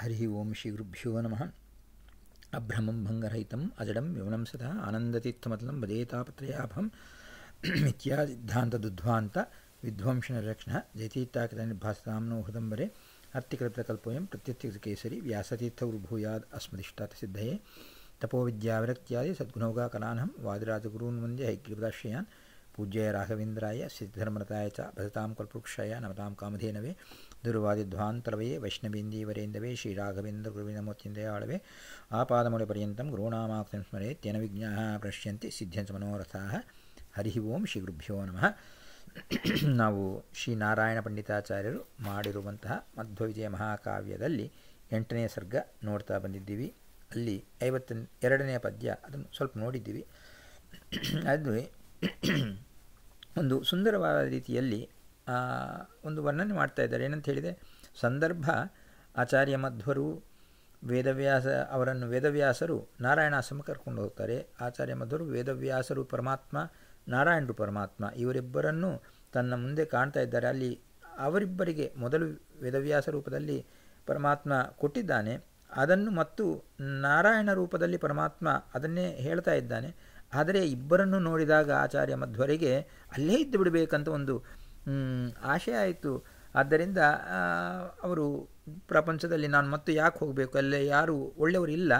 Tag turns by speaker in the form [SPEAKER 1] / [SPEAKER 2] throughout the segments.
[SPEAKER 1] हरिः ओं श्रीगुरुभ्यो नम अभ्रमं भङ्गरहितम् अजडं विवनं सदा आनन्दतीर्थमतलं वदेतापत्रयाभम् इत्यादिद्धान्तदुध्वान्त विध्वंसनरक्षणः जयतीर्थाकृतनिर्भासतां नो हृदम्बरे अर्तिकृतकल्पोऽयं प्रत्यत्यकेसरी व्यासतीर्थगुरुभूयाद् अस्मदिष्टातसिद्धये तपोविद्याविरक्त्यादि सद्गुणौगाकलानहं वादिराजगुरून् वन्द्य हैग्रीपदाश्रयान् पूज्याय राघवेन्द्राय सिद्धधर्मरताय च भजतां कल्पवृक्षाय नमतां कामधेनवे ದುರ್ವಾದಿಧ್ವಾಂತರವೇ ವೈಷ್ಣವೇಂದೀವರೇಂದವೇ ಶ್ರೀರಾಘವೇಂದ್ರ ಗುರುವಿನ ಆಳವೆ ಆ ಪಾದಮೂಲೆ ಪರ್ಯಂತಂ ಸ್ಮರೆ ತೇನ ವಿಜ್ಞಾ ಪಶ್ಯಂತಿ ಸಿದ್ಧಂಸ ಮನೋರಥ ಹರಿ ಓಂ ಶ್ರೀ ಗುರುಭ್ಯೋ ನಮಃ ನಾವು ಶ್ರೀ ನಾರಾಯಣ ಪಂಡಿತಾಚಾರ್ಯರು ಮಾಡಿರುವಂತಹ ಮಧ್ವವಿಜಯ ಮಹಾಕಾವ್ಯದಲ್ಲಿ ಎಂಟನೇ ಸರ್ಗ ನೋಡ್ತಾ ಬಂದಿದ್ದೀವಿ ಅಲ್ಲಿ ಐವತ್ತ ಎರಡನೇ ಪದ್ಯ ಅದನ್ನು ಸ್ವಲ್ಪ ನೋಡಿದ್ದೀವಿ ಅದು ಒಂದು ಸುಂದರವಾದ ರೀತಿಯಲ್ಲಿ ಒಂದು ವರ್ಣನೆ ಮಾಡ್ತಾ ಇದ್ದಾರೆ ಏನಂತ ಹೇಳಿದೆ ಸಂದರ್ಭ ಆಚಾರ್ಯ ಮಧ್ವರು ವೇದವ್ಯಾಸ ಅವರನ್ನು ವೇದವ್ಯಾಸರು ನಾರಾಯಣಾಶ್ರಮ ಕರ್ಕೊಂಡು ಹೋಗ್ತಾರೆ ಆಚಾರ್ಯ ಮಧ್ವರು ವೇದವ್ಯಾಸರು ಪರಮಾತ್ಮ ನಾರಾಯಣರು ಪರಮಾತ್ಮ ಇವರಿಬ್ಬರನ್ನು ತನ್ನ ಮುಂದೆ ಕಾಣ್ತಾ ಇದ್ದಾರೆ ಅಲ್ಲಿ ಅವರಿಬ್ಬರಿಗೆ ಮೊದಲು ವೇದವ್ಯಾಸ ರೂಪದಲ್ಲಿ ಪರಮಾತ್ಮ ಕೊಟ್ಟಿದ್ದಾನೆ ಅದನ್ನು ಮತ್ತು ನಾರಾಯಣ ರೂಪದಲ್ಲಿ ಪರಮಾತ್ಮ ಅದನ್ನೇ ಹೇಳ್ತಾ ಇದ್ದಾನೆ ಆದರೆ ಇಬ್ಬರನ್ನು ನೋಡಿದಾಗ ಆಚಾರ್ಯ ಮಧ್ವರಿಗೆ ಅಲ್ಲೇ ಇದ್ದು ಬಿಡಬೇಕಂತ ಒಂದು ಆಶೆ ಆಯಿತು ಆದ್ದರಿಂದ ಅವರು ಪ್ರಪಂಚದಲ್ಲಿ ನಾನು ಮತ್ತೆ ಯಾಕೆ ಹೋಗಬೇಕು ಅಲ್ಲೇ ಯಾರು ಇಲ್ಲ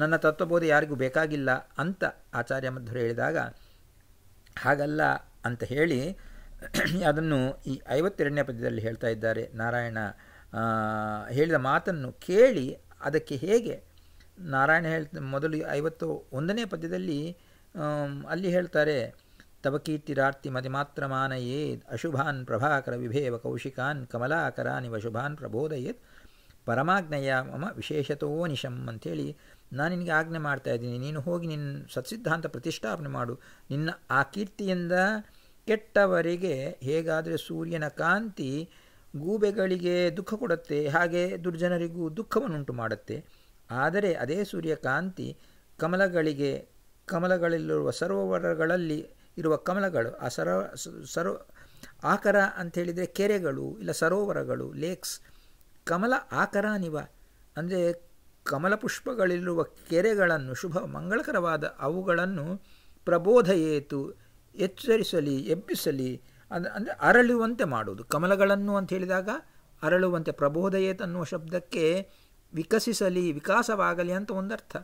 [SPEAKER 1] ನನ್ನ ತತ್ವಬೋಧ ಯಾರಿಗೂ ಬೇಕಾಗಿಲ್ಲ ಅಂತ ಆಚಾರ್ಯ ಮಧ್ವರು ಹೇಳಿದಾಗ ಹಾಗಲ್ಲ ಅಂತ ಹೇಳಿ ಅದನ್ನು ಈ ಐವತ್ತೆರಡನೇ ಪದ್ಯದಲ್ಲಿ ಹೇಳ್ತಾ ಇದ್ದಾರೆ ನಾರಾಯಣ ಹೇಳಿದ ಮಾತನ್ನು ಕೇಳಿ ಅದಕ್ಕೆ ಹೇಗೆ ನಾರಾಯಣ ಹೇಳ್ತ ಮೊದಲು ಐವತ್ತು ಒಂದನೇ ಪದ್ಯದಲ್ಲಿ ಅಲ್ಲಿ ಹೇಳ್ತಾರೆ ತವ ಮಾತ್ರ ಮತಿಮಾತ್ರಮಾನಯೇದ್ ಅಶುಭಾನ್ ಪ್ರಭಾಕರ ವಿಭೇವ ಕೌಶಿಕಾನ್ ಕಮಲಾಕರಾನಿ ವಶುಭಾನ್ ಪ್ರಬೋದಯೇತ್ ಪರಮಾಜ್ಞೆಯ ಮಮ ವಿಶೇಷತೋ ನಿಶಂ ಅಂಥೇಳಿ ನಾನು ನಿನಗೆ ಆಜ್ಞೆ ಮಾಡ್ತಾ ಇದ್ದೀನಿ ನೀನು ಹೋಗಿ ನಿನ್ನ ಸತ್ಸಿದ್ಧಾಂತ ಪ್ರತಿಷ್ಠಾಪನೆ ಮಾಡು ನಿನ್ನ ಆ ಕೀರ್ತಿಯಿಂದ ಕೆಟ್ಟವರಿಗೆ ಹೇಗಾದರೆ ಸೂರ್ಯನ ಕಾಂತಿ ಗೂಬೆಗಳಿಗೆ ದುಃಖ ಕೊಡುತ್ತೆ ಹಾಗೆ ದುರ್ಜನರಿಗೂ ದುಃಖವನ್ನುಂಟು ಮಾಡುತ್ತೆ ಆದರೆ ಅದೇ ಸೂರ್ಯಕಾಂತಿ ಕಮಲಗಳಿಗೆ ಕಮಲಗಳಲ್ಲಿರುವ ಸರೋವರಗಳಲ್ಲಿ ಇರುವ ಕಮಲಗಳು ಆ ಸರೋ ಸರೋ ಆಕರ ಅಂಥೇಳಿದರೆ ಕೆರೆಗಳು ಇಲ್ಲ ಸರೋವರಗಳು ಲೇಕ್ಸ್ ಕಮಲ ಆಕರ ನಿವ ಅಂದರೆ ಕಮಲ ಪುಷ್ಪಗಳಿರುವ ಕೆರೆಗಳನ್ನು ಶುಭ ಮಂಗಳಕರವಾದ ಅವುಗಳನ್ನು ಪ್ರಬೋಧಯೇತು ಎಚ್ಚರಿಸಲಿ ಎಬ್ಬಿಸಲಿ ಅಂದ ಅಂದರೆ ಅರಳುವಂತೆ ಮಾಡುವುದು ಕಮಲಗಳನ್ನು ಅಂತ ಹೇಳಿದಾಗ ಅರಳುವಂತೆ ಏತು ಅನ್ನುವ ಶಬ್ದಕ್ಕೆ ವಿಕಸಿಸಲಿ ವಿಕಾಸವಾಗಲಿ ಅಂತ ಒಂದರ್ಥ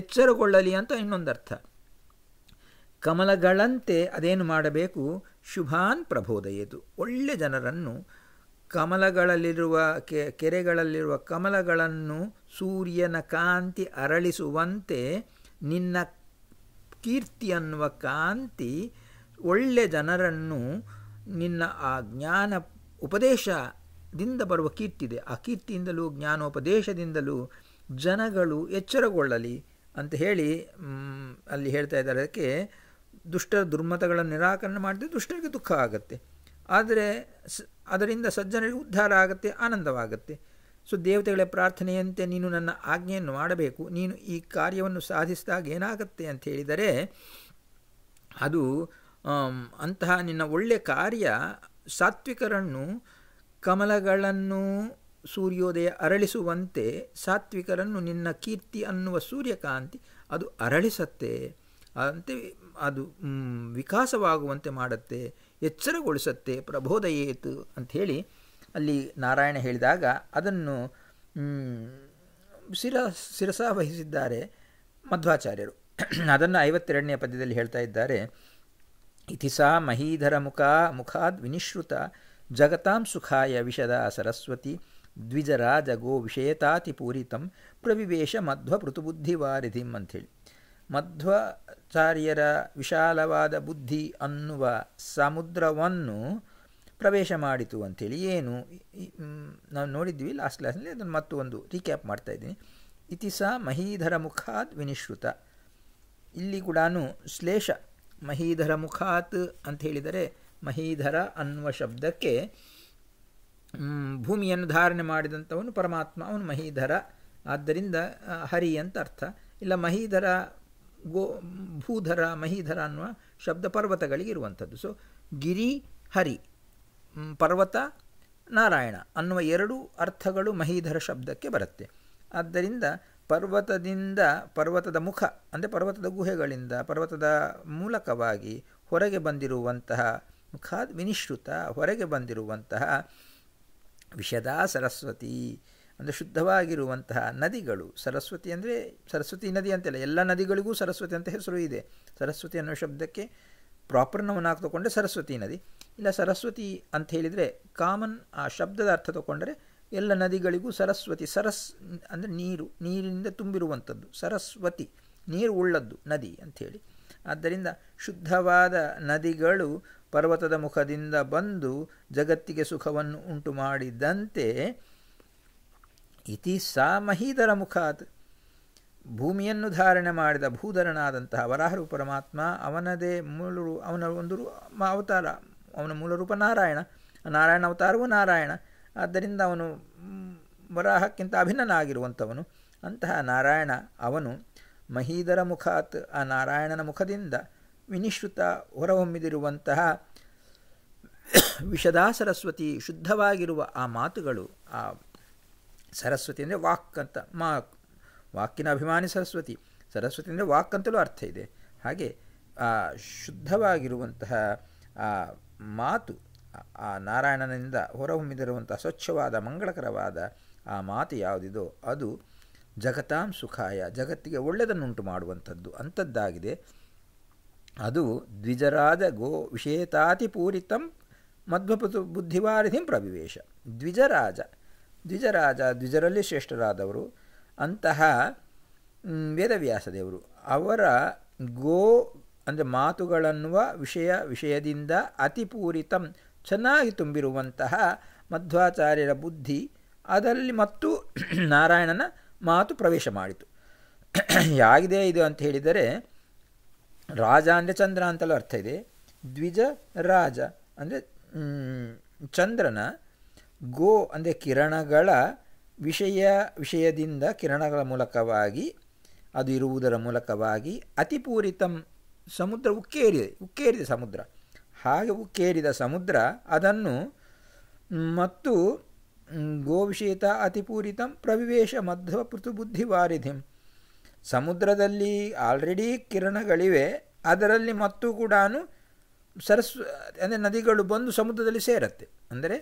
[SPEAKER 1] ಎಚ್ಚರಗೊಳ್ಳಲಿ ಅಂತ ಇನ್ನೊಂದರ್ಥ ಕಮಲಗಳಂತೆ ಅದೇನು ಮಾಡಬೇಕು ಶುಭಾನ್ ಪ್ರಬೋದಯದು ಒಳ್ಳೆ ಜನರನ್ನು ಕಮಲಗಳಲ್ಲಿರುವ ಕೆರೆಗಳಲ್ಲಿರುವ ಕಮಲಗಳನ್ನು ಸೂರ್ಯನ ಕಾಂತಿ ಅರಳಿಸುವಂತೆ ನಿನ್ನ ಕೀರ್ತಿ ಅನ್ನುವ ಕಾಂತಿ ಒಳ್ಳೆ ಜನರನ್ನು ನಿನ್ನ ಆ ಜ್ಞಾನ ಉಪದೇಶದಿಂದ ಬರುವ ಇದೆ ಆ ಕೀರ್ತಿಯಿಂದಲೂ ಜ್ಞಾನೋಪದೇಶದಿಂದಲೂ ಜನಗಳು ಎಚ್ಚರಗೊಳ್ಳಲಿ ಅಂತ ಹೇಳಿ ಅಲ್ಲಿ ಹೇಳ್ತಾ ಇದ್ದಾರೆ ಅದಕ್ಕೆ ದುಷ್ಟರ ದುರ್ಮತಗಳ ನಿರಾಕರಣೆ ಮಾಡಿದರೆ ದುಷ್ಟರಿಗೆ ದುಃಖ ಆಗುತ್ತೆ ಆದರೆ ಅದರಿಂದ ಸಜ್ಜನರಿಗೆ ಉದ್ಧಾರ ಆಗುತ್ತೆ ಆನಂದವಾಗುತ್ತೆ ಸೊ ದೇವತೆಗಳ ಪ್ರಾರ್ಥನೆಯಂತೆ ನೀನು ನನ್ನ ಆಜ್ಞೆಯನ್ನು ಮಾಡಬೇಕು ನೀನು ಈ ಕಾರ್ಯವನ್ನು ಸಾಧಿಸಿದಾಗ ಏನಾಗುತ್ತೆ ಅಂತ ಹೇಳಿದರೆ ಅದು ಅಂತಹ ನಿನ್ನ ಒಳ್ಳೆಯ ಕಾರ್ಯ ಸಾತ್ವಿಕರನ್ನು ಕಮಲಗಳನ್ನು ಸೂರ್ಯೋದಯ ಅರಳಿಸುವಂತೆ ಸಾತ್ವಿಕರನ್ನು ನಿನ್ನ ಕೀರ್ತಿ ಅನ್ನುವ ಸೂರ್ಯಕಾಂತಿ ಅದು ಅರಳಿಸತ್ತೆ ಅಂತೆ ಅದು ವಿಕಾಸವಾಗುವಂತೆ ಮಾಡುತ್ತೆ ಎಚ್ಚರಗೊಳಿಸುತ್ತೆ ಪ್ರಬೋಧಯೇತು ಅಂಥೇಳಿ ಅಲ್ಲಿ ನಾರಾಯಣ ಹೇಳಿದಾಗ ಅದನ್ನು ಶಿರ ಶಿರಸ ವಹಿಸಿದ್ದಾರೆ ಮಧ್ವಾಚಾರ್ಯರು ಅದನ್ನು ಐವತ್ತೆರಡನೇ ಪದ್ಯದಲ್ಲಿ ಹೇಳ್ತಾ ಇದ್ದಾರೆ ಇತಿಸ ಮಹೀಧರ ಮುಖ ಮುಖಾದ್ ವಿನಿಶ್ರುತ ಜಗತಾಂ ಸುಖಾಯ ವಿಷದ ಸರಸ್ವತಿ ದ್ವಿಜರಾಜ ಗೋ ವಿಷೇತಾತಿ ಪ್ರವಿವೇಶ ಮಧ್ವ ಪೃತುಬುದ್ಧಿವಾರಿಧಿಂ ಅಂಥೇಳಿ ಮಧ್ವಾಚಾರ್ಯರ ವಿಶಾಲವಾದ ಬುದ್ಧಿ ಅನ್ನುವ ಸಮುದ್ರವನ್ನು ಪ್ರವೇಶ ಮಾಡಿತು ಅಂಥೇಳಿ ಏನು ನಾವು ನೋಡಿದ್ವಿ ಲಾಸ್ಟ್ ಕ್ಲಾಸ್ನಲ್ಲಿ ಅದನ್ನು ಮತ್ತೊಂದು ರೀಕ್ಯಾಪ್ ಮಾಡ್ತಾ ಇದ್ದೀನಿ ಸಹ ಮಹೀಧರ ಮುಖಾತ್ ವಿನಿಶ್ರುತ ಇಲ್ಲಿ ಕೂಡ ಶ್ಲೇಷ ಮಹೀಧರ ಮುಖಾತ್ ಅಂತ ಹೇಳಿದರೆ ಮಹೀಧರ ಅನ್ನುವ ಶಬ್ದಕ್ಕೆ ಭೂಮಿಯನ್ನು ಧಾರಣೆ ಮಾಡಿದಂಥವನು ಪರಮಾತ್ಮ ಅವನು ಮಹೀಧರ ಆದ್ದರಿಂದ ಹರಿ ಅಂತ ಅರ್ಥ ಇಲ್ಲ ಮಹೀಧರ ಗೋ ಭೂಧರ ಮಹೀಧರ ಅನ್ನುವ ಶಬ್ದ ಪರ್ವತಗಳಿಗೆ ಇರುವಂಥದ್ದು ಸೊ ಗಿರಿ ಹರಿ ಪರ್ವತ ನಾರಾಯಣ ಅನ್ನುವ ಎರಡು ಅರ್ಥಗಳು ಮಹೀಧರ ಶಬ್ದಕ್ಕೆ ಬರುತ್ತೆ ಆದ್ದರಿಂದ ಪರ್ವತದಿಂದ ಪರ್ವತದ ಮುಖ ಅಂದರೆ ಪರ್ವತದ ಗುಹೆಗಳಿಂದ ಪರ್ವತದ ಮೂಲಕವಾಗಿ ಹೊರಗೆ ಬಂದಿರುವಂತಹ ಮುಖಾದ್ ವಿನಿಶ್ರುತ ಹೊರಗೆ ಬಂದಿರುವಂತಹ ವಿಷದಾ ಸರಸ್ವತಿ ಅಂದರೆ ಶುದ್ಧವಾಗಿರುವಂತಹ ನದಿಗಳು ಸರಸ್ವತಿ ಅಂದರೆ ಸರಸ್ವತಿ ನದಿ ಅಂತೆಲ್ಲ ಎಲ್ಲ ನದಿಗಳಿಗೂ ಸರಸ್ವತಿ ಅಂತ ಹೆಸರು ಇದೆ ಸರಸ್ವತಿ ಅನ್ನೋ ಶಬ್ದಕ್ಕೆ ಪ್ರಾಪರ್ ನಾವು ತಗೊಂಡ್ರೆ ಸರಸ್ವತಿ ನದಿ ಇಲ್ಲ ಸರಸ್ವತಿ ಅಂತ ಹೇಳಿದರೆ ಕಾಮನ್ ಆ ಶಬ್ದದ ಅರ್ಥ ತಗೊಂಡರೆ ಎಲ್ಲ ನದಿಗಳಿಗೂ ಸರಸ್ವತಿ ಸರಸ್ ಅಂದರೆ ನೀರು ನೀರಿನಿಂದ ತುಂಬಿರುವಂಥದ್ದು ಸರಸ್ವತಿ ನೀರು ಉಳ್ಳದ್ದು ನದಿ ಅಂಥೇಳಿ ಆದ್ದರಿಂದ ಶುದ್ಧವಾದ ನದಿಗಳು ಪರ್ವತದ ಮುಖದಿಂದ ಬಂದು ಜಗತ್ತಿಗೆ ಸುಖವನ್ನು ಉಂಟು ಮಾಡಿದಂತೆ ಇತಿ ಸಾ ಮಹೀಧರ ಮುಖಾತ್ ಭೂಮಿಯನ್ನು ಧಾರಣೆ ಮಾಡಿದ ಭೂಧರನಾದಂತಹ ವರಾಹರು ಪರಮಾತ್ಮ ಅವನದೇ ಮೂಲರು ಅವನ ಒಂದು ಅವತಾರ ಅವನ ಮೂಲ ರೂಪ ನಾರಾಯಣ ನಾರಾಯಣ ಅವತಾರವೂ ನಾರಾಯಣ ಆದ್ದರಿಂದ ಅವನು ವರಾಹಕ್ಕಿಂತ ಅಭಿನ್ನನಾಗಿರುವಂಥವನು ಅಂತಹ ನಾರಾಯಣ ಅವನು ಮಹೀಧರ ಮುಖಾತ್ ಆ ನಾರಾಯಣನ ಮುಖದಿಂದ ವಿನಿಶ್ರುತ ಹೊರಹೊಮ್ಮಿದಿರುವಂತಹ ವಿಷದಾ ಸರಸ್ವತಿ ಶುದ್ಧವಾಗಿರುವ ಆ ಮಾತುಗಳು ಆ ಸರಸ್ವತಿ ಅಂದರೆ ವಾಕ್ ಅಂತ ಮಾ ವಾಕಿನ ಅಭಿಮಾನಿ ಸರಸ್ವತಿ ಸರಸ್ವತಿ ಅಂದರೆ ವಾಕ್ ಅಂತಲೂ ಅರ್ಥ ಇದೆ ಹಾಗೆ ಶುದ್ಧವಾಗಿರುವಂತಹ ಆ ಮಾತು ಆ ನಾರಾಯಣನಿಂದ ಹೊರಹೊಮ್ಮಿದಿರುವಂಥ ಸ್ವಚ್ಛವಾದ ಮಂಗಳಕರವಾದ ಆ ಮಾತು ಯಾವುದಿದೋ ಅದು ಜಗತಾಂ ಸುಖಾಯ ಜಗತ್ತಿಗೆ ಒಳ್ಳೆಯದನ್ನುಂಟು ಮಾಡುವಂಥದ್ದು ಅಂಥದ್ದಾಗಿದೆ ಅದು ದ್ವಿಜರಾಜ ಗೋ ವಿಶೇತಾತಿಪೂರಿತಂ ಮಧ್ವಪುತು ಬುದ್ಧಿವಾರಿಧಿಂ ಪ್ರವಿವೇಶ ದ್ವಿಜರಾಜ ದ್ವಿಜರಾಜ ದ್ವಿಜರಲ್ಲಿ ಶ್ರೇಷ್ಠರಾದವರು ಅಂತಹ ವೇದವ್ಯಾಸ ದೇವರು ಅವರ ಗೋ ಅಂದರೆ ಮಾತುಗಳನ್ನುವ ವಿಷಯ ವಿಷಯದಿಂದ ಅತಿಪೂರಿತಂ ಚೆನ್ನಾಗಿ ತುಂಬಿರುವಂತಹ ಮಧ್ವಾಚಾರ್ಯರ ಬುದ್ಧಿ ಅದರಲ್ಲಿ ಮತ್ತು ನಾರಾಯಣನ ಮಾತು ಪ್ರವೇಶ ಮಾಡಿತು ಯಾಗಿದೆ ಇದು ಅಂತ ಹೇಳಿದರೆ ರಾಜ ಅಂದರೆ ಚಂದ್ರ ಅಂತಲೂ ಅರ್ಥ ಇದೆ ದ್ವಿಜ ರಾಜ ಅಂದರೆ ಚಂದ್ರನ ಗೋ ಅಂದರೆ ಕಿರಣಗಳ ವಿಷಯ ವಿಷಯದಿಂದ ಕಿರಣಗಳ ಮೂಲಕವಾಗಿ ಅದು ಇರುವುದರ ಮೂಲಕವಾಗಿ ಅತಿಪೂರಿತಂ ಸಮುದ್ರ ಉಕ್ಕೇರಿದೆ ಉಕ್ಕೇರಿದೆ ಸಮುದ್ರ ಹಾಗೆ ಉಕ್ಕೇರಿದ ಸಮುದ್ರ ಅದನ್ನು ಮತ್ತು ಗೋವಿಷೇತ ಅತಿಪೂರಿತಂ ಪ್ರವಿವೇಶ ಮಧ್ವ ಪೃಥುಬುದ್ಧಿವಾರಿಧಿಂ ಸಮುದ್ರದಲ್ಲಿ ಆಲ್ರೆಡಿ ಕಿರಣಗಳಿವೆ ಅದರಲ್ಲಿ ಮತ್ತು ಕೂಡ ಸರಸ್ವ ಅಂದರೆ ನದಿಗಳು ಬಂದು ಸಮುದ್ರದಲ್ಲಿ ಸೇರತ್ತೆ ಅಂದರೆ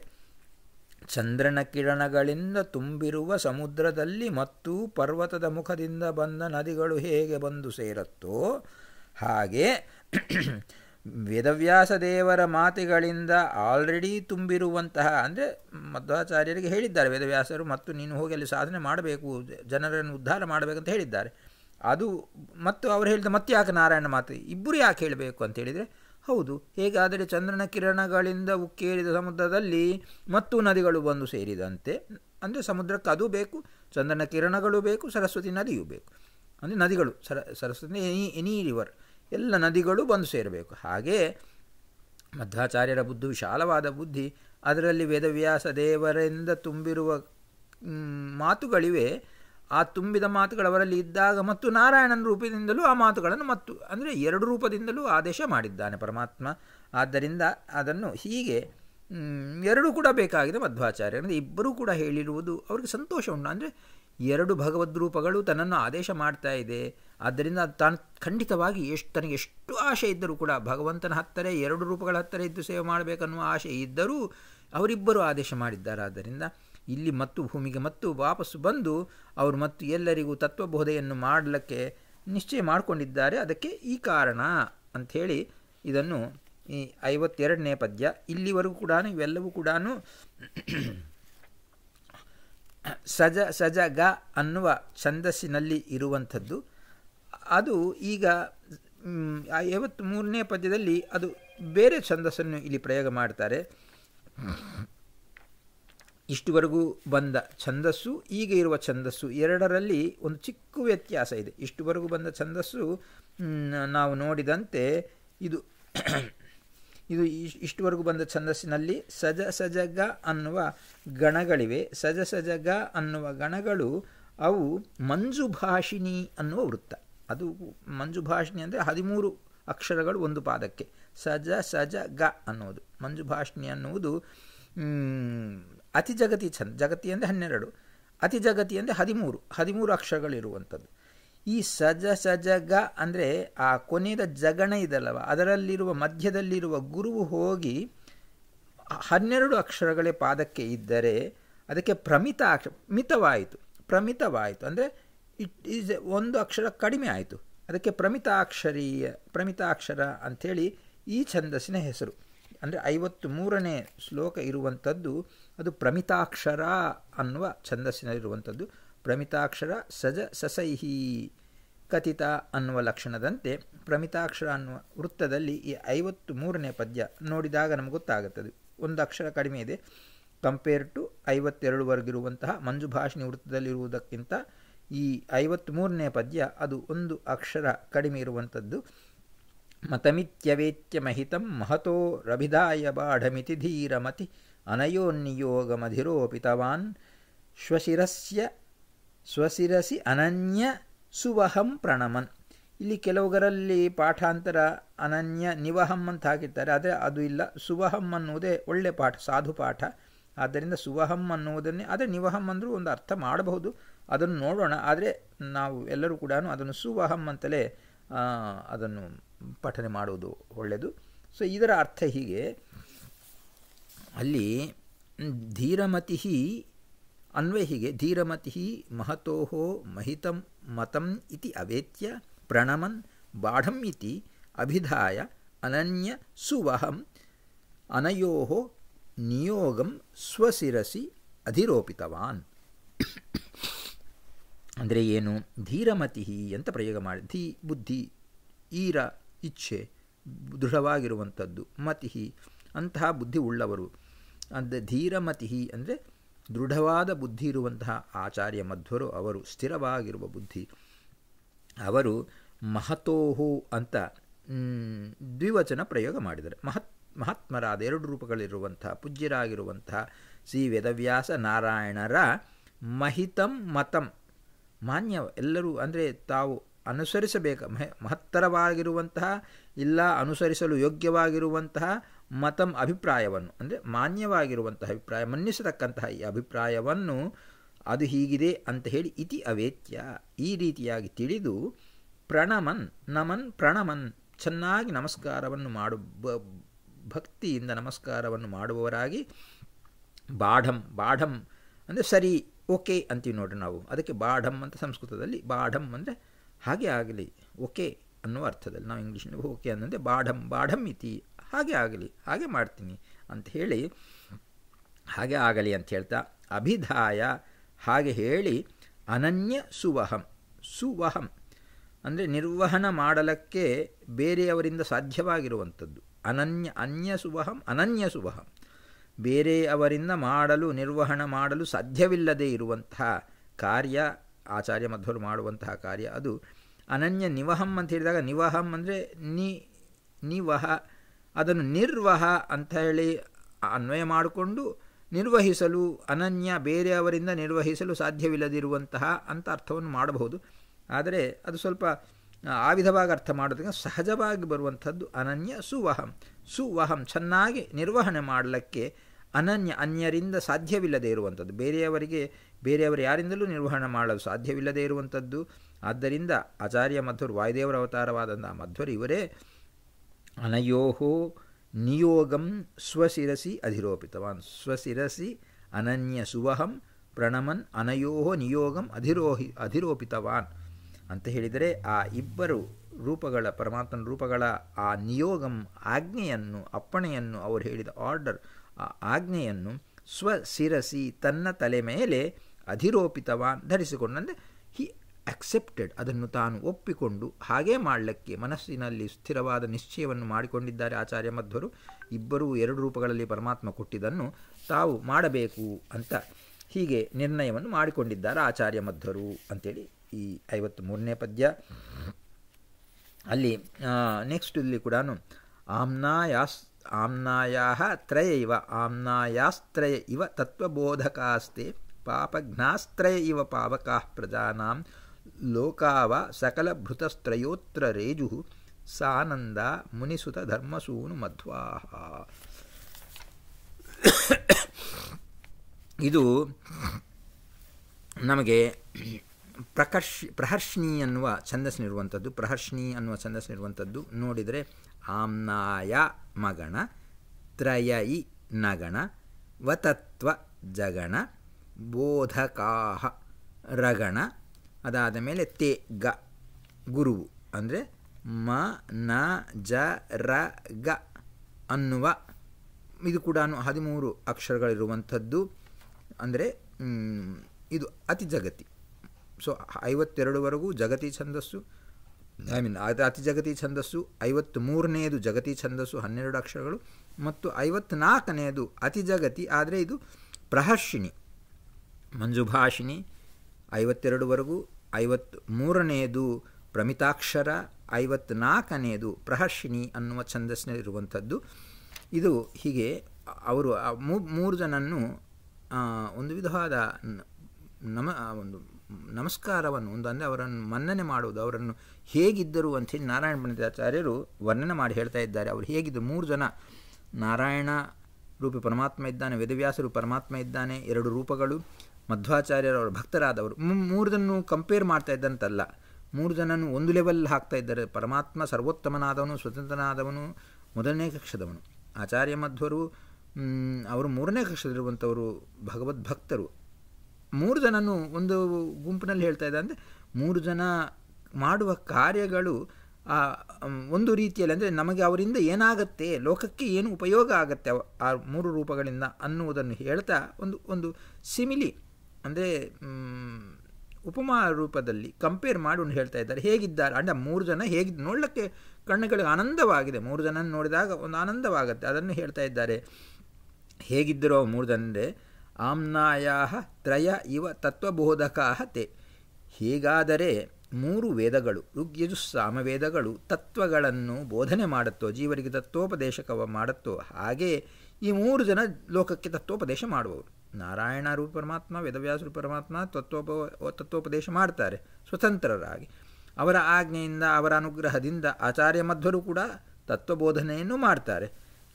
[SPEAKER 1] ಚಂದ್ರನ ಕಿರಣಗಳಿಂದ ತುಂಬಿರುವ ಸಮುದ್ರದಲ್ಲಿ ಮತ್ತು ಪರ್ವತದ ಮುಖದಿಂದ ಬಂದ ನದಿಗಳು ಹೇಗೆ ಬಂದು ಸೇರತ್ತೋ ಹಾಗೆ ವೇದವ್ಯಾಸ ದೇವರ ಮಾತೆಗಳಿಂದ ಆಲ್ರೆಡಿ ತುಂಬಿರುವಂತಹ ಅಂದರೆ ಮಧ್ವಾಚಾರ್ಯರಿಗೆ ಹೇಳಿದ್ದಾರೆ ವೇದವ್ಯಾಸರು ಮತ್ತು ನೀನು ಹೋಗಿ ಅಲ್ಲಿ ಸಾಧನೆ ಮಾಡಬೇಕು ಜನರನ್ನು ಉದ್ಧಾರ ಮಾಡಬೇಕಂತ ಹೇಳಿದ್ದಾರೆ ಅದು ಮತ್ತು ಅವರು ಹೇಳಿದ ಯಾಕೆ ನಾರಾಯಣ ಮಾತು ಇಬ್ಬರು ಯಾಕೆ ಹೇಳಬೇಕು ಅಂತ ಹೇಳಿದರೆ ಹೌದು ಹೇಗಾದರೆ ಚಂದ್ರನ ಕಿರಣಗಳಿಂದ ಉಕ್ಕೇರಿದ ಸಮುದ್ರದಲ್ಲಿ ಮತ್ತು ನದಿಗಳು ಬಂದು ಸೇರಿದಂತೆ ಅಂದರೆ ಸಮುದ್ರಕ್ಕೆ ಅದು ಬೇಕು ಚಂದ್ರನ ಕಿರಣಗಳು ಬೇಕು ಸರಸ್ವತಿ ನದಿಯೂ ಬೇಕು ಅಂದರೆ ನದಿಗಳು ಸರ ಸರಸ್ವತಿ ಎನಿ ಎನಿ ರಿವರ್ ಎಲ್ಲ ನದಿಗಳು ಬಂದು ಸೇರಬೇಕು ಹಾಗೆ ಮಧ್ವಾಚಾರ್ಯರ ಬುದ್ಧಿ ವಿಶಾಲವಾದ ಬುದ್ಧಿ ಅದರಲ್ಲಿ ವೇದವ್ಯಾಸ ದೇವರಿಂದ ತುಂಬಿರುವ ಮಾತುಗಳಿವೆ ಆ ತುಂಬಿದ ಮಾತುಗಳು ಅವರಲ್ಲಿ ಇದ್ದಾಗ ಮತ್ತು ನಾರಾಯಣನ ರೂಪದಿಂದಲೂ ಆ ಮಾತುಗಳನ್ನು ಮತ್ತು ಅಂದರೆ ಎರಡು ರೂಪದಿಂದಲೂ ಆದೇಶ ಮಾಡಿದ್ದಾನೆ ಪರಮಾತ್ಮ ಆದ್ದರಿಂದ ಅದನ್ನು ಹೀಗೆ ಎರಡೂ ಕೂಡ ಬೇಕಾಗಿದೆ ಮಧ್ವಾಚಾರ್ಯ ಅಂದರೆ ಇಬ್ಬರೂ ಕೂಡ ಹೇಳಿರುವುದು ಅವರಿಗೆ ಸಂತೋಷ ಉಂಟು ಅಂದರೆ ಎರಡು ಭಗವದ್ ರೂಪಗಳು ತನ್ನನ್ನು ಆದೇಶ ಮಾಡ್ತಾ ಇದೆ ಆದ್ದರಿಂದ ತಾನು ಖಂಡಿತವಾಗಿ ಎಷ್ಟು ತನಗೆ ಎಷ್ಟು ಆಶೆ ಇದ್ದರೂ ಕೂಡ ಭಗವಂತನ ಹತ್ತರೆ ಎರಡು ರೂಪಗಳ ಹತ್ತರ ಇದ್ದು ಸೇವೆ ಮಾಡಬೇಕನ್ನುವ ಆಶೆ ಇದ್ದರೂ ಅವರಿಬ್ಬರು ಆದೇಶ ಮಾಡಿದ್ದಾರೆ ಆದ್ದರಿಂದ ಇಲ್ಲಿ ಮತ್ತು ಭೂಮಿಗೆ ಮತ್ತು ವಾಪಸ್ಸು ಬಂದು ಅವರು ಮತ್ತು ಎಲ್ಲರಿಗೂ ತತ್ವಬೋಧೆಯನ್ನು ಮಾಡಲಿಕ್ಕೆ ನಿಶ್ಚಯ ಮಾಡಿಕೊಂಡಿದ್ದಾರೆ ಅದಕ್ಕೆ ಈ ಕಾರಣ ಅಂಥೇಳಿ ಇದನ್ನು ಈ ಐವತ್ತೆರಡನೇ ಪದ್ಯ ಇಲ್ಲಿವರೆಗೂ ಕೂಡ ಇವೆಲ್ಲವೂ ಕೂಡ ಸಜ ಸಜ ಗ ಅನ್ನುವ ಛಂದಸ್ಸಿನಲ್ಲಿ ಇರುವಂಥದ್ದು ಅದು ಈಗ ಮೂರನೇ ಪದ್ಯದಲ್ಲಿ ಅದು ಬೇರೆ ಛಂದಸ್ಸನ್ನು ಇಲ್ಲಿ ಪ್ರಯೋಗ ಮಾಡ್ತಾರೆ ಇಷ್ಟುವರೆಗೂ ಬಂದ ಛಂದಸ್ಸು ಈಗ ಇರುವ ಛಂದಸ್ಸು ಎರಡರಲ್ಲಿ ಒಂದು ಚಿಕ್ಕ ವ್ಯತ್ಯಾಸ ಇದೆ ಇಷ್ಟುವರೆಗೂ ಬಂದ ಛಂದಸ್ಸು ನಾವು ನೋಡಿದಂತೆ ಇದು ಇದು ಇಷ್ಟುವರೆಗೂ ಬಂದ ಛಂದಸ್ಸಿನಲ್ಲಿ ಸಜ ಸಜಗ ಅನ್ನುವ ಗಣಗಳಿವೆ ಸಜ ಸಜಗ ಅನ್ನುವ ಗಣಗಳು ಅವು ಮಂಜುಭಾಷಿಣಿ ಅನ್ನುವ ವೃತ್ತ ಅದು ಮಂಜುಭಾಷಿಣಿ ಅಂದರೆ ಹದಿಮೂರು ಅಕ್ಷರಗಳು ಒಂದು ಪಾದಕ್ಕೆ ಸಜ ಸಜ ಗ ಅನ್ನೋದು ಮಂಜುಭಾಷಿಣಿ ಅನ್ನುವುದು ಅತಿ ಜಗತಿ ಛಂದ ಜಗತಿ ಅಂದರೆ ಹನ್ನೆರಡು ಅತಿ ಜಗತಿ ಅಂದರೆ ಹದಿಮೂರು ಹದಿಮೂರು ಅಕ್ಷರಗಳಿರುವಂಥದ್ದು ಈ ಸಜ ಸಜಗ ಅಂದರೆ ಆ ಕೊನೆಯ ಜಗಣ ಇದಲ್ಲವ ಅದರಲ್ಲಿರುವ ಮಧ್ಯದಲ್ಲಿರುವ ಗುರುವು ಹೋಗಿ ಹನ್ನೆರಡು ಅಕ್ಷರಗಳೇ ಪಾದಕ್ಕೆ ಇದ್ದರೆ ಅದಕ್ಕೆ ಪ್ರಮಿತ ಅಕ್ಷ ಮಿತವಾಯಿತು ಪ್ರಮಿತವಾಯಿತು ಅಂದರೆ ಇಟ್ ಈಸ್ ಒಂದು ಅಕ್ಷರ ಕಡಿಮೆ ಆಯಿತು ಅದಕ್ಕೆ ಪ್ರಮಿತಾಕ್ಷರೀಯ ಪ್ರಮಿತಾಕ್ಷರ ಅಂಥೇಳಿ ಈ ಛಂದಸ್ಸಿನ ಹೆಸರು ಅಂದರೆ ಐವತ್ತು ಮೂರನೇ ಶ್ಲೋಕ ಇರುವಂಥದ್ದು ಅದು ಪ್ರಮಿತಾಕ್ಷರ ಅನ್ನುವ ಛಂದಸ್ಸಿನಲ್ಲಿರುವಂಥದ್ದು ಪ್ರಮಿತಾಕ್ಷರ ಸಜ ಸಸೈಹಿ ಕಥಿತ ಅನ್ನುವ ಲಕ್ಷಣದಂತೆ ಪ್ರಮಿತಾಕ್ಷರ ಅನ್ನುವ ವೃತ್ತದಲ್ಲಿ ಈ ಐವತ್ತು ಮೂರನೇ ಪದ್ಯ ನೋಡಿದಾಗ ನಮಗೆ ಗೊತ್ತಾಗುತ್ತದೆ ಒಂದು ಅಕ್ಷರ ಕಡಿಮೆ ಇದೆ ಕಂಪೇರ್ ಟು ಐವತ್ತೆರಡುವರೆಗಿರುವಂತಹ ಮಂಜುಭಾಷಿಣಿ ವೃತ್ತದಲ್ಲಿರುವುದಕ್ಕಿಂತ ಈ ಮೂರನೇ ಪದ್ಯ ಅದು ಒಂದು ಅಕ್ಷರ ಕಡಿಮೆ ಇರುವಂಥದ್ದು ಮತಮಿತ್ಯವೇತ್ಯ ಮಹಿತಂ ಮಹತೋ ರಭಿದಾಯ ಬಾಢಮಿತಿ ಧೀರಮತಿ ಅನಯೋನ್ಯೋಗಮಧಿರೋಪಿತವಾನ್ ಶ್ವಶಿರಸ್ಯ ಸ್ವಶಿರಸಿ ಅನನ್ಯ ಸುವಹಂ ಪ್ರಣಮನ್ ಇಲ್ಲಿ ಕೆಲವುಗರಲ್ಲಿ ಪಾಠಾಂತರ ಅನನ್ಯ ನಿವಹಂ ಅಂತ ಹಾಕಿರ್ತಾರೆ ಆದರೆ ಅದು ಇಲ್ಲ ಸುವಹಂ ಅನ್ನುವುದೇ ಒಳ್ಳೆ ಪಾಠ ಸಾಧು ಪಾಠ ಆದ್ದರಿಂದ ಸುವಹಂ ಅನ್ನುವುದನ್ನೇ ಆದರೆ ನಿವಹಂ ಅಂದರೂ ಒಂದು ಅರ್ಥ ಮಾಡಬಹುದು ಅದನ್ನು ನೋಡೋಣ ಆದರೆ ನಾವು ಎಲ್ಲರೂ ಕೂಡ ಅದನ್ನು ಸುವಹಂ ಅಂತಲೇ ಅದನ್ನು ಪಠನೆ ಮಾಡುವುದು ಒಳ್ಳೆಯದು ಸೊ ಇದರ ಅರ್ಥ ಹೀಗೆ ಅಲ್ಲಿ ಧೀರಮತಿ ಅನ್ವೇಹಿಗೆ ಧೀರಮತಿ ಮಹತೋ ಮಹಿತ ಮತಂ ಅವೇತ್ಯ ಪ್ರಣಮನ್ ಬಾಢಂ ಇತಿ ಅಭಿಧಾಯ ಅನನ್ಯ ಸುವಹಂ ಅನಯೋ ನಿಯೋಗಂ ಸ್ವಶಿರಸಿ ಅಧಿರೋಪಿತವಾನ್ ಅಂದರೆ ಏನು ಧೀರಮತಿ ಅಂತ ಪ್ರಯೋಗ ಮಾಡಿ ಧೀ ಬುದ್ಧಿ ಈರ ಇಚ್ಛೆ ದೃಢವಾಗಿರುವಂಥದ್ದು ಮತಿ ಅಂತಹ ಬುದ್ಧಿ ಉಳ್ಳವರು ಅಂದರೆ ಧೀರಮತಿ ಅಂದರೆ ದೃಢವಾದ ಬುದ್ಧಿ ಇರುವಂತಹ ಆಚಾರ್ಯ ಮಧ್ವರು ಅವರು ಸ್ಥಿರವಾಗಿರುವ ಬುದ್ಧಿ ಅವರು ಮಹತೋಹು ಅಂತ ದ್ವಿವಚನ ಪ್ರಯೋಗ ಮಾಡಿದರೆ ಮಹತ್ ಮಹಾತ್ಮರಾದ ಎರಡು ರೂಪಗಳಿರುವಂತಹ ಪೂಜ್ಯರಾಗಿರುವಂತಹ ಶ್ರೀ ವೇದವ್ಯಾಸ ನಾರಾಯಣರ ಮಹಿತಂ ಮತಂ ಮಾನ್ಯ ಎಲ್ಲರೂ ಅಂದರೆ ತಾವು ಅನುಸರಿಸಬೇಕು ಮಹತ್ತರವಾಗಿರುವಂತಹ ಇಲ್ಲ ಅನುಸರಿಸಲು ಯೋಗ್ಯವಾಗಿರುವಂತಹ ಮತಂ ಅಭಿಪ್ರಾಯವನ್ನು ಅಂದರೆ ಮಾನ್ಯವಾಗಿರುವಂತಹ ಅಭಿಪ್ರಾಯ ಮನ್ನಿಸತಕ್ಕಂತಹ ಈ ಅಭಿಪ್ರಾಯವನ್ನು ಅದು ಹೀಗಿದೆ ಅಂತ ಹೇಳಿ ಇತಿ ಅವೇತ್ಯ ಈ ರೀತಿಯಾಗಿ ತಿಳಿದು ಪ್ರಣಮನ್ ನಮನ್ ಪ್ರಣಮನ್ ಚೆನ್ನಾಗಿ ನಮಸ್ಕಾರವನ್ನು ಮಾಡು ಭಕ್ತಿಯಿಂದ ನಮಸ್ಕಾರವನ್ನು ಮಾಡುವವರಾಗಿ ಬಾಢಂ ಬಾಢಂ ಅಂದರೆ ಸರಿ ಓಕೆ ಅಂತೀವಿ ನೋಡ್ರಿ ನಾವು ಅದಕ್ಕೆ ಬಾಢಂ ಅಂತ ಸಂಸ್ಕೃತದಲ್ಲಿ ಬಾಢಂ ಅಂದರೆ ಹಾಗೆ ಆಗಲಿ ಓಕೆ ಅನ್ನುವ ಅರ್ಥದಲ್ಲಿ ನಾವು ಇಂಗ್ಲೀಷ್ನಲ್ಲಿ ಓಕೆ ಅನ್ನೋದೇ ಬಾಢಂ ಬಾಢಂ ಇತಿ ಹಾಗೆ ಆಗಲಿ ಹಾಗೆ ಮಾಡ್ತೀನಿ ಅಂತ ಹೇಳಿ ಹಾಗೆ ಆಗಲಿ ಅಂತ ಹೇಳ್ತಾ ಅಭಿಧಾಯ ಹಾಗೆ ಹೇಳಿ ಅನನ್ಯ ಸುವಹಂ ಸುವಹಂ ಅಂದರೆ ನಿರ್ವಹಣ ಮಾಡಲಕ್ಕೆ ಬೇರೆಯವರಿಂದ ಸಾಧ್ಯವಾಗಿರುವಂಥದ್ದು ಅನನ್ಯ ಅನ್ಯ ಸುವಹಂ ಅನನ್ಯ ಸುವಹಂ ಬೇರೆಯವರಿಂದ ಮಾಡಲು ನಿರ್ವಹಣ ಮಾಡಲು ಸಾಧ್ಯವಿಲ್ಲದೆ ಇರುವಂತಹ ಕಾರ್ಯ ಆಚಾರ್ಯ ಮಧ್ವರು ಮಾಡುವಂತಹ ಕಾರ್ಯ ಅದು ಅನನ್ಯ ನಿವಹಂ ಅಂತ ಹೇಳಿದಾಗ ನಿವಹಂ ಅಂದರೆ ನಿ ನಿವಹ ಅದನ್ನು ನಿರ್ವಹ ಅಂತ ಹೇಳಿ ಅನ್ವಯ ಮಾಡಿಕೊಂಡು ನಿರ್ವಹಿಸಲು ಅನನ್ಯ ಬೇರೆಯವರಿಂದ ನಿರ್ವಹಿಸಲು ಸಾಧ್ಯವಿಲ್ಲದಿರುವಂತಹ ಅಂತ ಅರ್ಥವನ್ನು ಮಾಡಬಹುದು ಆದರೆ ಅದು ಸ್ವಲ್ಪ ಆ ವಿಧವಾಗಿ ಅರ್ಥ ಮಾಡೋದಕ್ಕೆ ಸಹಜವಾಗಿ ಬರುವಂಥದ್ದು ಅನನ್ಯ ಸುವಹಂ ಸುವಹಂ ಚೆನ್ನಾಗಿ ನಿರ್ವಹಣೆ ಮಾಡಲಿಕ್ಕೆ ಅನನ್ಯ ಅನ್ಯರಿಂದ ಸಾಧ್ಯವಿಲ್ಲದೆ ಇರುವಂಥದ್ದು ಬೇರೆಯವರಿಗೆ ಬೇರೆಯವರು ಯಾರಿಂದಲೂ ನಿರ್ವಹಣೆ ಮಾಡಲು ಸಾಧ್ಯವಿಲ್ಲದೆ ಇರುವಂಥದ್ದು ಆದ್ದರಿಂದ ಆಚಾರ್ಯ ಮಧ್ವರು ವಾಯುದೇವರ ಅವತಾರವಾದಂಥ ಮಧ್ವರ್ ಇವರೇ ಅನಯೋಹೋ ನಿಯೋಗಂ ಸ್ವಶಿರಸಿ ಅಧಿರೋಪಿತವಾನ್ ಸ್ವಶಿರಸಿ ಅನನ್ಯ ಸುವಹಂ ಪ್ರಣಮನ್ ಅನಯೋಹೋ ನಿಯೋಗಂ ಅಧಿರೋಹಿ ಅಧಿರೋಪಿತವಾನ್ ಅಂತ ಹೇಳಿದರೆ ಆ ಇಬ್ಬರು ರೂಪಗಳ ಪರಮಾತ್ಮನ ರೂಪಗಳ ಆ ನಿಯೋಗಂ ಆಜ್ಞೆಯನ್ನು ಅಪ್ಪಣೆಯನ್ನು ಅವರು ಹೇಳಿದ ಆರ್ಡರ್ ಆ ಆಜ್ಞೆಯನ್ನು ಸ್ವಶಿರಸಿ ತನ್ನ ತಲೆ ಮೇಲೆ ಅಧಿರೋಪಿತವಾನ್ ಧರಿಸಿಕೊಂಡಂತೆ ಹಿ ಅಕ್ಸೆಪ್ಟೆಡ್ ಅದನ್ನು ತಾನು ಒಪ್ಪಿಕೊಂಡು ಹಾಗೇ ಮಾಡಲಿಕ್ಕೆ ಮನಸ್ಸಿನಲ್ಲಿ ಸ್ಥಿರವಾದ ನಿಶ್ಚಯವನ್ನು ಮಾಡಿಕೊಂಡಿದ್ದಾರೆ ಆಚಾರ್ಯ ಮಧ್ವರು ಇಬ್ಬರೂ ಎರಡು ರೂಪಗಳಲ್ಲಿ ಪರಮಾತ್ಮ ಕೊಟ್ಟಿದ್ದನ್ನು ತಾವು ಮಾಡಬೇಕು ಅಂತ ಹೀಗೆ ನಿರ್ಣಯವನ್ನು ಮಾಡಿಕೊಂಡಿದ್ದಾರೆ ಆಚಾರ್ಯ ಮಧ್ವರು ಅಂತೇಳಿ ಈ ಐವತ್ತು ಮೂರನೇ ಪದ್ಯ ಅಲ್ಲಿ ನೆಕ್ಸ್ಟ್ ಇಲ್ಲಿ ಕೂಡ ಯಾಸ್ ಆಮ್ನಾಯಾಹ ತ್ರಯ ಇವ ಆಮ್ನಾಯಾಸ್ತ್ರಯ ಇವ ತತ್ವಬೋಧಕಾಸ್ತೆ ಪಾಪಘ್ನಾಸ್ತ್ರಯ ಇವ ಪಾವಕಾ ಪ್ರಜಾನಾಂ ಲೋಕಾವ ಸಕಲಭೃತಸ್ತ್ರಯೋತ್ರ ರೇಜು ಸಾನಂದ ಮುನಿಸುತ ಧರ್ಮಸೂನು ಮಧ್ವಾಹ ಇದು ನಮಗೆ ಪ್ರಕರ್ಷ್ ಪ್ರಹರ್ಷಿಣಿ ಅನ್ನುವ ಛಂದಸ್ಸಿನಿರುವಂಥದ್ದು ಪ್ರಹರ್ಷಿಣಿ ಅನ್ನುವ ಛಂದಸ್ಸಿನಿರುವಂಥದ್ದು ನೋಡಿದರೆ ಆಮ್ನಾಯ ಮಗಣ ತ್ರಯಯಿ ನಗಣ ವತತ್ವ ಜಗಣ ಬೋಧಕಾಹ ರಗಣ ಅದಾದ ಮೇಲೆ ತೇ ಗ ಗುರುವು ಅಂದರೆ ಮ ನ ಜ ರ ಗ ಅನ್ನುವ ಇದು ಕೂಡ ಹದಿಮೂರು ಅಕ್ಷರಗಳಿರುವಂಥದ್ದು ಅಂದರೆ ಇದು ಅತಿ ಜಗತಿ ಸೊ ಐವತ್ತೆರಡುವರೆಗೂ ಜಗತಿ ಛಂದಸ್ಸು ಐ ಮೀನ್ ಅತಿ ಜಗತಿ ಛಂದಸ್ಸು ಐವತ್ತು ಮೂರನೆಯದು ಜಗತಿ ಛಂದಸ್ಸು ಹನ್ನೆರಡು ಅಕ್ಷರಗಳು ಮತ್ತು ಐವತ್ನಾಲ್ಕನೆಯದು ಅತಿ ಜಗತಿ ಆದರೆ ಇದು ಪ್ರಹರ್ಷಿಣಿ ಮಂಜುಭಾಷಿಣಿ ಐವತ್ತೆರಡುವರೆಗೂ ಐವತ್ತು ಮೂರನೆಯದು ಪ್ರಮಿತಾಕ್ಷರ ಐವತ್ನಾಲ್ಕನೆಯದು ಪ್ರಹರ್ಷಿಣಿ ಅನ್ನುವ ಛಂದಸ್ಸಿನಲ್ಲಿರುವಂಥದ್ದು ಇದು ಹೀಗೆ ಅವರು ಮೂರು ಜನನ್ನು ಒಂದು ವಿಧವಾದ ನಮ ಒಂದು ನಮಸ್ಕಾರವನ್ನು ಒಂದು ಅಂದರೆ ಅವರನ್ನು ಮನ್ನಣೆ ಮಾಡುವುದು ಅವರನ್ನು ಹೇಗಿದ್ದರು ಅಂಥೇಳಿ ನಾರಾಯಣ ಪಂಡಿತಾಚಾರ್ಯರು ವರ್ಣನೆ ಮಾಡಿ ಹೇಳ್ತಾ ಇದ್ದಾರೆ ಅವರು ಹೇಗಿದ್ದರು ಮೂರು ಜನ ನಾರಾಯಣ ರೂಪಿ ಪರಮಾತ್ಮ ಇದ್ದಾನೆ ವೇದವ್ಯಾಸರು ಪರಮಾತ್ಮ ಇದ್ದಾನೆ ಎರಡು ರೂಪಗಳು ಮಧ್ವಾಚಾರ್ಯರು ಅವರು ಭಕ್ತರಾದವರು ಮೂರದನ್ನು ಕಂಪೇರ್ ಮಾಡ್ತಾ ಇದ್ದಂತಲ್ಲ ಮೂರು ಜನನು ಒಂದು ಲೆವೆಲ್ ಹಾಕ್ತಾ ಇದ್ದಾರೆ ಪರಮಾತ್ಮ ಸರ್ವೋತ್ತಮನಾದವನು ಸ್ವತಂತ್ರನಾದವನು ಮೊದಲನೇ ಕಕ್ಷದವನು ಆಚಾರ್ಯ ಮಧ್ವರು ಅವರು ಮೂರನೇ ಕಕ್ಷದಲ್ಲಿರುವಂಥವರು ಭಗವದ್ಭಕ್ತರು ಮೂರು ಜನನು ಒಂದು ಗುಂಪಿನಲ್ಲಿ ಹೇಳ್ತಾ ಇದ್ದ ಅಂದರೆ ಮೂರು ಜನ ಮಾಡುವ ಕಾರ್ಯಗಳು ಆ ಒಂದು ರೀತಿಯಲ್ಲಿ ಅಂದರೆ ನಮಗೆ ಅವರಿಂದ ಏನಾಗುತ್ತೆ ಲೋಕಕ್ಕೆ ಏನು ಉಪಯೋಗ ಆಗುತ್ತೆ ಆ ಮೂರು ರೂಪಗಳಿಂದ ಅನ್ನುವುದನ್ನು ಹೇಳ್ತಾ ಒಂದು ಒಂದು ಸಿಮಿಲಿ ಅಂದರೆ ಉಪಮಾ ರೂಪದಲ್ಲಿ ಕಂಪೇರ್ ಮಾಡಿ ಹೇಳ್ತಾ ಇದ್ದಾರೆ ಹೇಗಿದ್ದಾರೆ ಅಂದರೆ ಮೂರು ಜನ ಹೇಗಿದ್ದು ನೋಡಲಿಕ್ಕೆ ಕಣ್ಣುಗಳಿಗೆ ಆನಂದವಾಗಿದೆ ಮೂರು ಜನ ನೋಡಿದಾಗ ಒಂದು ಆನಂದವಾಗುತ್ತೆ ಅದನ್ನು ಹೇಳ್ತಾ ಇದ್ದಾರೆ ಹೇಗಿದ್ದರೋ ಮೂರು ಜನ ಆಮ್ನಾಯಾಹ ತ್ರಯ ಇವ ತತ್ವಬೋಧಕಾಹ ತೇ ಹೀಗಾದರೆ ಮೂರು ವೇದಗಳು ಋಗ್ಯಜು ಸಾಮವೇದಗಳು ತತ್ವಗಳನ್ನು ಬೋಧನೆ ಮಾಡುತ್ತೋ ಜೀವರಿಗೆ ತತ್ವೋಪದೇಶಕವ ಮಾಡುತ್ತೋ ಹಾಗೆ ಈ ಮೂರು ಜನ ಲೋಕಕ್ಕೆ ತತ್ವೋಪದೇಶ ಮಾಡುವವರು ನಾರಾಯಣ ರೂಪ ಪರಮಾತ್ಮ ವೇದವ್ಯಾಸರು ಪರಮಾತ್ಮ ತತ್ವೋಪ ತತ್ವೋಪದೇಶ ಮಾಡ್ತಾರೆ ಸ್ವತಂತ್ರರಾಗಿ ಅವರ ಆಜ್ಞೆಯಿಂದ ಅವರ ಅನುಗ್ರಹದಿಂದ ಆಚಾರ್ಯ ಮಧ್ವರು ಕೂಡ ತತ್ವಬೋಧನೆಯನ್ನು ಮಾಡ್ತಾರೆ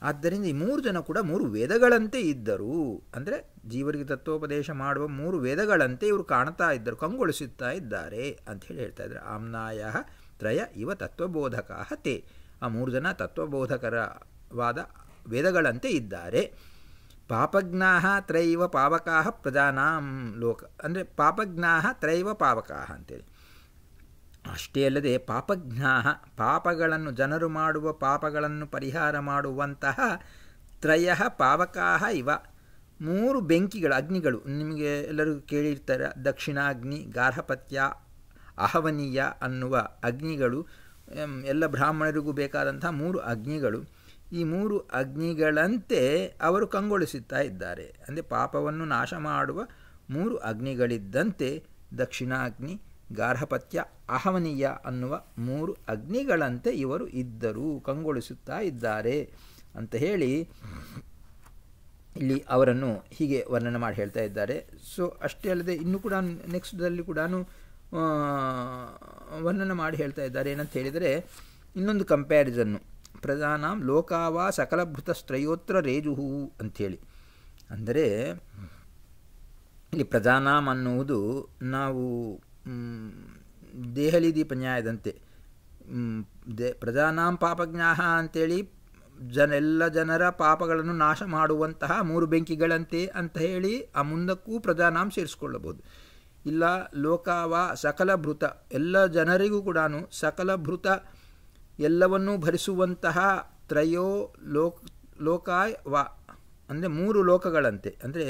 [SPEAKER 1] ಆದ್ದರಿಂದ ಈ ಮೂರು ಜನ ಕೂಡ ಮೂರು ವೇದಗಳಂತೆ ಇದ್ದರು ಅಂದರೆ ಜೀವರಿಗೆ ತತ್ವೋಪದೇಶ ಮಾಡುವ ಮೂರು ವೇದಗಳಂತೆ ಇವರು ಕಾಣ್ತಾ ಇದ್ದರು ಕಂಗೊಳಿಸುತ್ತಾ ಇದ್ದಾರೆ ಅಂತ ಹೇಳಿ ಹೇಳ್ತಾ ಇದ್ದಾರೆ ಆಮ್ನಾಯ ತ್ರಯ ಇವ ತತ್ವಬೋಧಕ ತೇ ಆ ಮೂರು ಜನ ತತ್ವಬೋಧಕರವಾದ ವೇದಗಳಂತೆ ಇದ್ದಾರೆ ಪಾಪಜ್ಞಾ ತ್ರೈವ ಪಾವಕಾ ಪ್ರಜಾನಾಂ ಲೋಕ ಅಂದರೆ ಪಾಪಜ್ಞಾ ತ್ರೈವ ಪಾವಕಾ ಅಂತೇಳಿ ಅಷ್ಟೇ ಅಲ್ಲದೆ ಪಾಪಜ್ಞಾ ಪಾಪಗಳನ್ನು ಜನರು ಮಾಡುವ ಪಾಪಗಳನ್ನು ಪರಿಹಾರ ಮಾಡುವಂತಹ ತ್ರಯ ಪಾವಕಾ ಇವ ಮೂರು ಬೆಂಕಿಗಳು ಅಗ್ನಿಗಳು ನಿಮಗೆ ಎಲ್ಲರೂ ಕೇಳಿರ್ತಾರೆ ದಕ್ಷಿಣಾಗ್ನಿ ಗಾರ್ಹಪತ್ಯ ಅಹವನೀಯ ಅನ್ನುವ ಅಗ್ನಿಗಳು ಎಲ್ಲ ಬ್ರಾಹ್ಮಣರಿಗೂ ಬೇಕಾದಂತಹ ಮೂರು ಅಗ್ನಿಗಳು ಈ ಮೂರು ಅಗ್ನಿಗಳಂತೆ ಅವರು ಕಂಗೊಳಿಸುತ್ತಾ ಇದ್ದಾರೆ ಅಂದರೆ ಪಾಪವನ್ನು ನಾಶ ಮಾಡುವ ಮೂರು ಅಗ್ನಿಗಳಿದ್ದಂತೆ ದಕ್ಷಿಣಾಗ್ನಿ ಗಾರ್ಹಪತ್ಯ ಅಹವನೀಯ ಅನ್ನುವ ಮೂರು ಅಗ್ನಿಗಳಂತೆ ಇವರು ಇದ್ದರು ಕಂಗೊಳಿಸುತ್ತಾ ಇದ್ದಾರೆ ಅಂತ ಹೇಳಿ ಇಲ್ಲಿ ಅವರನ್ನು ಹೀಗೆ ವರ್ಣನೆ ಮಾಡಿ ಹೇಳ್ತಾ ಇದ್ದಾರೆ ಸೊ ಅಷ್ಟೇ ಅಲ್ಲದೆ ಇನ್ನೂ ಕೂಡ ನೆಕ್ಸ್ಟ್ದಲ್ಲಿ ಕೂಡ ವರ್ಣನೆ ಮಾಡಿ ಹೇಳ್ತಾ ಇದ್ದಾರೆ ಏನಂತ ಹೇಳಿದರೆ ಇನ್ನೊಂದು ಕಂಪ್ಯಾರಿಸನ್ನು ಪ್ರಧಾನ ಲೋಕಾವ ಸ್ತ್ರಯೋತ್ರ ರೇಜುಹು ಅಂಥೇಳಿ ಅಂದರೆ ಇಲ್ಲಿ ಪ್ರಧಾನಾಮ್ ಅನ್ನುವುದು ನಾವು ದೇಹಲಿ ನ್ಯಾಯದಂತೆ ದೇ ಪ್ರಜಾನಾಂ ಪಾಪಜ್ಞಾಹ ಅಂತೇಳಿ ಜನ ಎಲ್ಲ ಜನರ ಪಾಪಗಳನ್ನು ನಾಶ ಮಾಡುವಂತಹ ಮೂರು ಬೆಂಕಿಗಳಂತೆ ಅಂತ ಹೇಳಿ ಆ ಮುಂದಕ್ಕೂ ಪ್ರಜಾನಾಂ ಸೇರಿಸ್ಕೊಳ್ಳಬಹುದು ಇಲ್ಲ ಲೋಕಾವ ಸಕಲ ಭೃತ ಎಲ್ಲ ಜನರಿಗೂ ಕೂಡ ಸಕಲ ಭೃತ ಎಲ್ಲವನ್ನೂ ಭರಿಸುವಂತಹ ತ್ರಯೋ ಲೋಕ್ ಲೋಕಾಯ್ ವಾ ಅಂದರೆ ಮೂರು ಲೋಕಗಳಂತೆ ಅಂದರೆ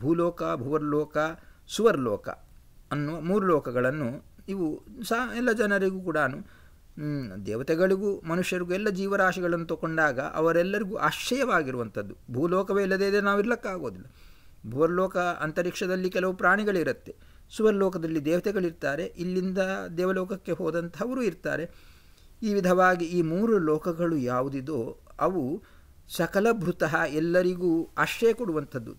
[SPEAKER 1] ಭೂಲೋಕ ಭುವರ್ಲೋಕ ಸುವರ್ಲೋಕ ಅನ್ನುವ ಮೂರು ಲೋಕಗಳನ್ನು ಇವು ಸಹ ಎಲ್ಲ ಜನರಿಗೂ ಕೂಡ ದೇವತೆಗಳಿಗೂ ಮನುಷ್ಯರಿಗೂ ಎಲ್ಲ ಜೀವರಾಶಿಗಳನ್ನು ತಗೊಂಡಾಗ ಅವರೆಲ್ಲರಿಗೂ ಆಶ್ರಯವಾಗಿರುವಂಥದ್ದು ಭೂಲೋಕವೇ ಇಲ್ಲದೇ ನಾವು ನಾವಿರ್ಲಕ್ಕಾಗೋದಿಲ್ಲ ಭೂಲೋಕ ಅಂತರಿಕ್ಷದಲ್ಲಿ ಕೆಲವು ಪ್ರಾಣಿಗಳಿರುತ್ತೆ ಸುವರ್ಲೋಕದಲ್ಲಿ ದೇವತೆಗಳಿರ್ತಾರೆ ಇಲ್ಲಿಂದ ದೇವಲೋಕಕ್ಕೆ ಹೋದಂಥವರು ಇರ್ತಾರೆ ಈ ವಿಧವಾಗಿ ಈ ಮೂರು ಲೋಕಗಳು ಯಾವುದಿದೋ ಅವು ಸಕಲಭೃತ ಎಲ್ಲರಿಗೂ ಆಶ್ರಯ ಕೊಡುವಂಥದ್ದು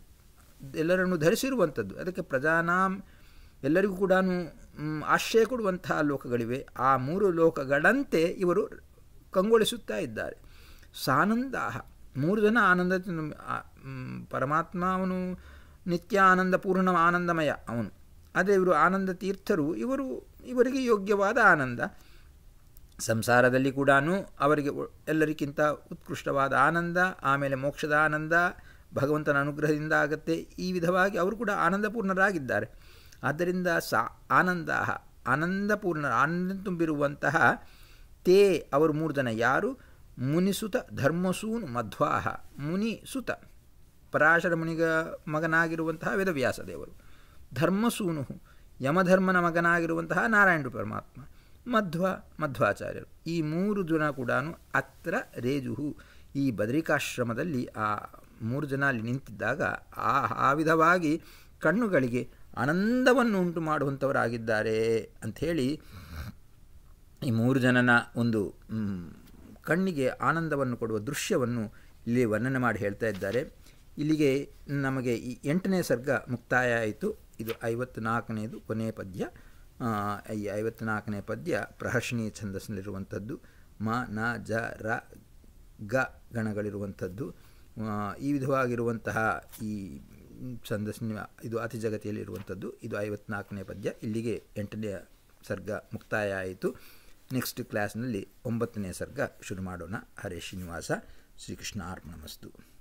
[SPEAKER 1] ಎಲ್ಲರನ್ನು ಧರಿಸಿರುವಂಥದ್ದು ಅದಕ್ಕೆ ಪ್ರಜಾನಾಂ ಎಲ್ಲರಿಗೂ ಕೂಡ ಆಶ್ರಯ ಕೊಡುವಂತಹ ಲೋಕಗಳಿವೆ ಆ ಮೂರು ಲೋಕಗಳಂತೆ ಇವರು ಕಂಗೊಳಿಸುತ್ತಾ ಇದ್ದಾರೆ ಸಾನಂದ ಮೂರು ಜನ ಆನಂದ ಪರಮಾತ್ಮ ಅವನು ನಿತ್ಯ ಆನಂದ ಪೂರ್ಣ ಆನಂದಮಯ ಅವನು ಅದೇ ಇವರು ಆನಂದ ತೀರ್ಥರು ಇವರು ಇವರಿಗೆ ಯೋಗ್ಯವಾದ ಆನಂದ ಸಂಸಾರದಲ್ಲಿ ಕೂಡ ಅವರಿಗೆ ಎಲ್ಲರಿಗಿಂತ ಉತ್ಕೃಷ್ಟವಾದ ಆನಂದ ಆಮೇಲೆ ಮೋಕ್ಷದ ಆನಂದ ಭಗವಂತನ ಅನುಗ್ರಹದಿಂದ ಆಗುತ್ತೆ ಈ ವಿಧವಾಗಿ ಅವರು ಕೂಡ ಆನಂದಪೂರ್ಣರಾಗಿದ್ದಾರೆ ಆದ್ದರಿಂದ ಸಾ ಆನಂದ ಆನಂದಪೂರ್ಣ ಆನಂದ ತುಂಬಿರುವಂತಹ ತೇ ಅವರು ಮೂರು ಜನ ಯಾರು ಮುನಿಸುತ ಧರ್ಮಸೂನು ಮಧ್ವಾಹ ಮುನಿಸುತ ಪರಾಶರ ಮುನಿಗ ಮಗನಾಗಿರುವಂತಹ ವೇದವ್ಯಾಸ ದೇವರು ಧರ್ಮಸೂನು ಯಮಧರ್ಮನ ಮಗನಾಗಿರುವಂತಹ ನಾರಾಯಣ ಪರಮಾತ್ಮ ಮಧ್ವ ಮಧ್ವಾಚಾರ್ಯರು ಈ ಮೂರು ಜನ ಕೂಡ ಅತ್ರ ರೇಜುಹು ಈ ಬದರಿಕಾಶ್ರಮದಲ್ಲಿ ಆ ಮೂರು ಜನ ಅಲ್ಲಿ ನಿಂತಿದ್ದಾಗ ಆ ಆ ವಿಧವಾಗಿ ಕಣ್ಣುಗಳಿಗೆ ಆನಂದವನ್ನು ಉಂಟು ಮಾಡುವಂಥವರಾಗಿದ್ದಾರೆ ಅಂಥೇಳಿ ಈ ಮೂರು ಜನನ ಒಂದು ಕಣ್ಣಿಗೆ ಆನಂದವನ್ನು ಕೊಡುವ ದೃಶ್ಯವನ್ನು ಇಲ್ಲಿ ವರ್ಣನೆ ಮಾಡಿ ಹೇಳ್ತಾ ಇದ್ದಾರೆ ಇಲ್ಲಿಗೆ ನಮಗೆ ಈ ಎಂಟನೇ ಸರ್ಗ ಮುಕ್ತಾಯ ಆಯಿತು ಇದು ಐವತ್ನಾಲ್ಕನೇದು ಕೊನೆಯ ಪದ್ಯ ಈ ಐವತ್ನಾಲ್ಕನೇ ಪದ್ಯ ಪ್ರಹರ್ಷಣೀಯ ಛಂದಸ್ನಲ್ಲಿರುವಂಥದ್ದು ಮ ನ ಜ ರ ಗ ಗಣಗಳಿರುವಂಥದ್ದು ಈ ವಿಧವಾಗಿರುವಂತಹ ಈ ಛಂದಸ್ ಇದು ಅತಿ ಜಗತಿಯಲ್ಲಿ ಇರುವಂಥದ್ದು ಇದು ಐವತ್ನಾಲ್ಕನೇ ಪದ್ಯ ಇಲ್ಲಿಗೆ ಎಂಟನೇ ಸರ್ಗ ಮುಕ್ತಾಯ ಆಯಿತು ನೆಕ್ಸ್ಟ್ ಕ್ಲಾಸ್ನಲ್ಲಿ ಒಂಬತ್ತನೇ ಸರ್ಗ ಶುರು ಮಾಡೋಣ ಹರೇ ಶ್ರೀನಿವಾಸ ಶ್ರೀಕೃಷ್ಣ ಅರ್ಪಣ